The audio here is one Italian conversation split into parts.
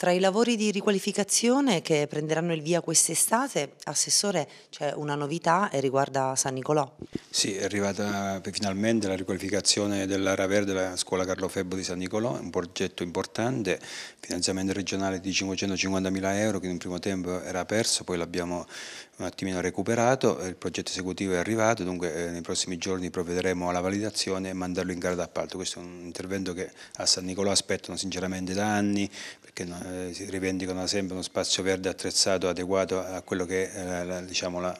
Tra i lavori di riqualificazione che prenderanno il via quest'estate, Assessore, c'è una novità e riguarda San Nicolò. Sì, è arrivata finalmente la riqualificazione verde della scuola Carlo Febbo di San Nicolò, un progetto importante, finanziamento regionale di 550.000 euro che in un primo tempo era perso, poi l'abbiamo un attimino recuperato, il progetto esecutivo è arrivato, dunque eh, nei prossimi giorni provvederemo alla validazione e mandarlo in gara d'appalto. Questo è un intervento che a San Nicolò aspettano sinceramente da anni, perché non eh, eh, si rivendicano sempre uno spazio verde attrezzato, adeguato a quello che è eh, la, diciamo, la,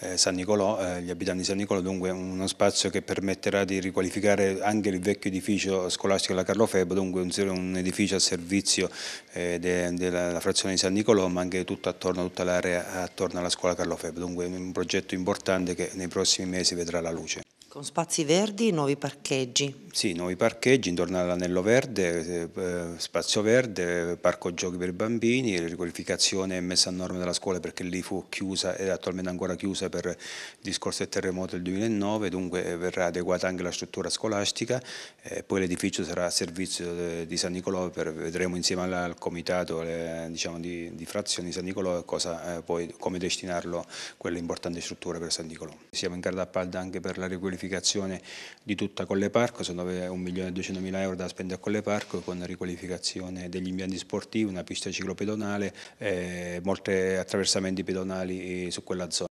eh, San Nicolò, gli abitanti di San Nicolò, dunque uno spazio che permetterà di riqualificare anche il vecchio edificio scolastico della Carlo Febo, dunque un, edificio a servizio della frazione di San Nicolò, ma anche tutto attorno, tutta l'area attorno alla scuola Carlo Febo, dunque un progetto importante che nei prossimi mesi vedrà la luce. Con spazi verdi, nuovi parcheggi. Sì, nuovi parcheggi intorno all'anello verde, eh, eh, spazio verde, parco giochi per bambini, riqualificazione e messa a norma della scuola perché lì fu chiusa ed attualmente ancora chiusa per il discorso del terremoto del 2009, dunque eh, verrà adeguata anche la struttura scolastica poi l'edificio sarà a servizio di San Nicolò, per, vedremo insieme al comitato diciamo, di, di, frazioni di San Nicolò cosa, poi, come destinarlo a quelle importanti strutture per San Nicolò. Siamo in carta appalto anche per la riqualificazione riqualificazione di tutta Colle Parco, sono 1.200.000 euro da spendere a Colle Parco con riqualificazione degli impianti sportivi, una pista ciclopedonale, eh, molti attraversamenti pedonali eh, su quella zona.